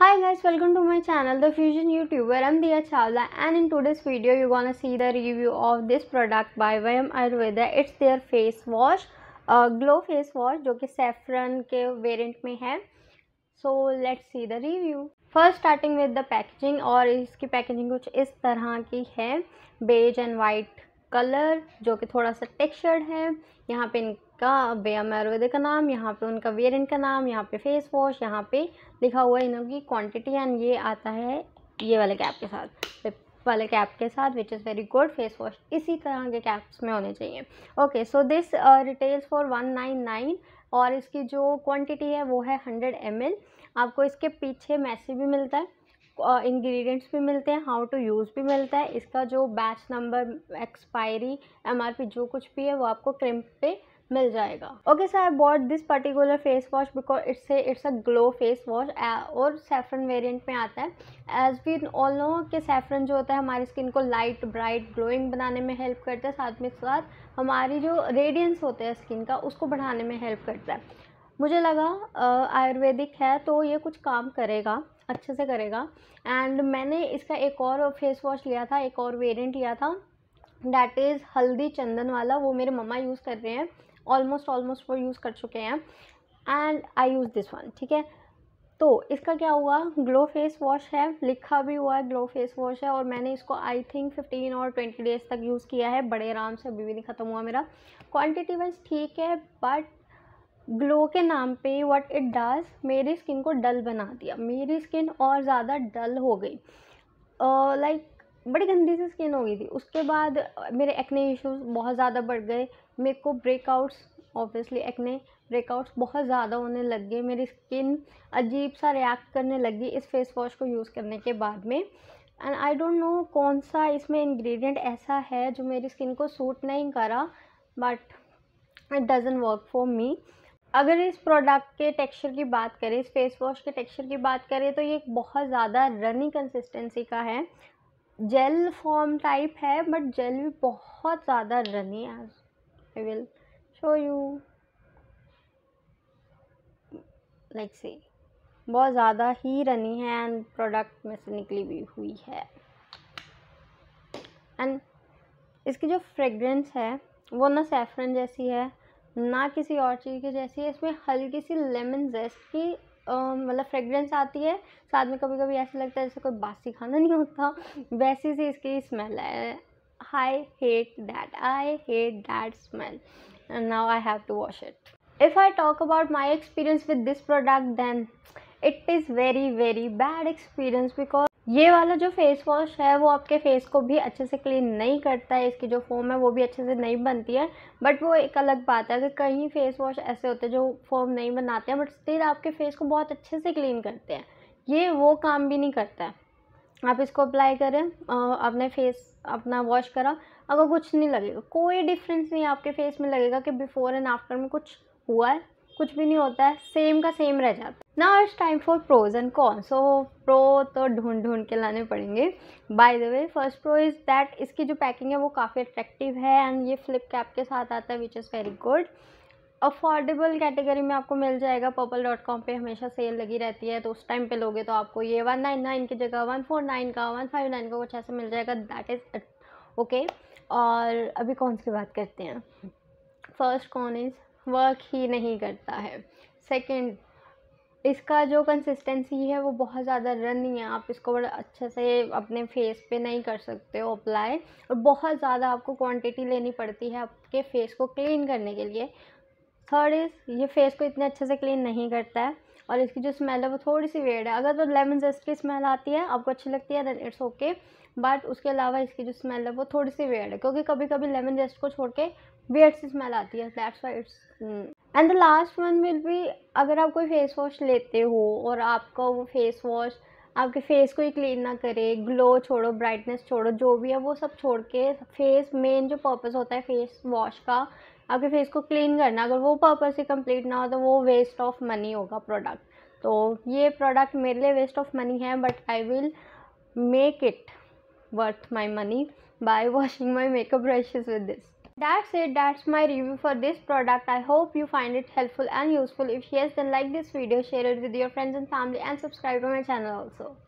hi guys welcome to my channel the fusion youtuber i'm Diya Chawla and in today's video you're gonna see the review of this product by Vayam Ayurveda it's their face wash a uh, glow face wash जो कि saffron के variant में है so let's see the review first starting with the packaging और इसकी packaging कुछ इस तरह की है beige and white color, जो कि थोड़ा सा टेक्सचर्ड है यहाँ पे का व्यायाम आयुर्वेदिक का नाम यहाँ पे उनका वेरियन का नाम यहाँ पे फेस वॉश यहाँ पे लिखा हुआ है इनकी की क्वांटिटी एंड ये आता है ये वाले कैप के साथ वाले कैप के साथ which is very good face wash इसी तरह के कैप्स में होने चाहिए okay so this retails for one nine nine और इसकी जो क्वान्टिटी है वो है हंड्रेड एम आपको इसके पीछे मैसेज भी मिलता है इंग्रेडिएंट्स uh, भी मिलते हैं हाउ टू यूज़ भी मिलता है इसका जो बैच नंबर एक्सपायरी एमआरपी जो कुछ भी है वो आपको क्रिम्प पे मिल जाएगा okay sir I bought this particular face wash because it's it's a glow face wash और सेफ्रन वेरिएंट में आता है एज वी ऑल नो कि सेफ्रन जो होता है हमारी स्किन को लाइट ब्राइट ग्लोइंग बनाने में हेल्प करता है साथ में साथ हमारी जो रेडियंस होता है स्किन का उसको बढ़ाने में हेल्प करता है मुझे लगा uh, आयुर्वेदिक है तो ये कुछ काम करेगा अच्छे से करेगा एंड मैंने इसका एक और फेस वॉश लिया था एक और वेरियंट लिया था डैट इज़ हल्दी चंदन वाला वो मेरे मम्मा यूज़ कर रहे हैं ऑलमोस्ट ऑलमोस्ट वो यूज़ कर चुके हैं and I use this one ठीक है तो इसका क्या हुआ ग्लो फेस वॉश है लिखा भी हुआ है ग्लो फेस वॉश है और मैंने इसको आई थिंक फिफ्टीन और ट्वेंटी डेज़ तक यूज़ किया है बड़े आराम से अभी भी नहीं ख़त्म हुआ मेरा क्वांटिटी वाइज ठीक है बट ग्लो के नाम पे व्हाट इट डज मेरी स्किन को डल बना दिया मेरी स्किन और ज़्यादा डल हो गई लाइक uh, like, बड़ी गंदी सी स्किन हो गई थी उसके बाद मेरे एक्ने इश्यूज बहुत ज़्यादा बढ़ गए मेरे को ब्रेकआउट्स ऑब्वियसली एक्ने ब्रेकआउट्स बहुत ज़्यादा होने लग गए मेरी स्किन अजीब सा रिएक्ट करने लगी इस फेस वॉश को यूज़ करने के बाद में एंड आई डोंट नो कौन सा इसमें इंग्रेडिएंट ऐसा है जो मेरी स्किन को सूट नहीं करा but it doesn't work for me अगर इस प्रोडक्ट के टेक्सचर की बात करें इस फेस वॉश के टेक्सचर की बात करें तो ये बहुत ज़्यादा रनी कंसिस्टेंसी का है जेल फॉर्म टाइप है बट जेल भी बहुत ज़्यादा रनी है I will show you like say बहुत ज़्यादा ही रनी है एंड प्रोडक्ट में से निकली भी हुई है एंड इसकी जो फ्रेगरेंस है वो ना सेफरन जैसी है ना किसी और चीज़ की जैसी है इसमें हल्की सी लेमन जेस्ट की मतलब फ्रेगरेंस आती है साथ में कभी कभी ऐसा लगता है जैसे कोई बासी खाना नहीं होता वैसी सी इसकी स्मेल है I hate that. I hate that smell. And now I have to wash it. If I talk about my experience with this product, then it is very very bad experience because ये वाला जो face wash है वो आपके face को भी अच्छे से क्लीन नहीं करता है इसकी जो फोम है वो भी अच्छे से नहीं बनती है बट वो एक अलग बात है कि कहीं फेस वॉश ऐसे होते हैं जो फोम नहीं बनाते हैं बट स्टिल आपके फेस को बहुत अच्छे से क्लीन करते हैं ये वो काम भी नहीं करता है आप इसको अप्लाई करें अपने फेस अपना वॉश करा अगर कुछ नहीं लगेगा कोई डिफरेंस नहीं आपके फेस में लगेगा कि बिफ़ोर एंड आफ्टर में कुछ हुआ है कुछ भी नहीं होता है सेम का सेम रह जाता है ना it's time for pros and cons so pro तो ढूंढ ढूंढ के लाने पड़ेंगे by the way first pro is that इसकी जो पैकिंग है वो काफ़ी अट्रैक्टिव है एंड ये फ्लिप कैप के साथ आता है which is very good affordable category में आपको मिल जाएगा पर्पल डॉट कॉम पर हमेशा सेल लगी रहती है तो उस टाइम पे लोगे तो आपको ये वन नाइन नाइन की जगह वन फोर नाइन का वन फाइव नाइन का कुछ ऐसा मिल जाएगा दैट इज़ ओके और अभी कौन सी बात करते हैं फर्स्ट कौन इज़ वर्क ही नहीं करता है सेकेंड इसका जो कंसिस्टेंसी है वो बहुत ज़्यादा रन नहीं है आप इसको बड़ा अच्छे से अपने फेस पे नहीं कर सकते हो अप्लाई और बहुत ज़्यादा आपको क्वांटिटी लेनी पड़ती है आपके फेस को क्लीन करने के लिए थर्ड इज़ ये फेस को इतने अच्छे से क्लीन नहीं करता है और इसकी जो स्मेल है वो थोड़ी सी वेड है अगर तो लेमन जेस्ट की स्मेल आती है आपको अच्छी लगती है देन इट्स ओके बट उसके अलावा इसकी जो स्मेल है वो थोड़ी सी वेड है क्योंकि कभी कभी लेमन जेस्ट को छोड़ के वेड सी स्मेल आती है that's why it's and the last one will भी अगर आप कोई फेस वॉश लेते हो और आपका वो फेस वॉश आपके फेस को ही क्लीन ना करे ग्लो छोड़ो ब्राइटनेस छोड़ो जो भी है वो सब छोड़ के फेस मेन जो पर्पज़ होता है फेस वॉश का आपके फेस को क्लीन करना अगर वो पर्पज़ से कम्प्लीट ना हो तो वो वेस्ट ऑफ मनी होगा प्रोडक्ट तो ये प्रोडक्ट मेरे लिए वेस्ट ऑफ मनी है but I will make it worth my money by washing my makeup brushes with this that's it that's my review for this product i hope you find it helpful and useful if yes then like this video share it with your friends and family and subscribe to my channel also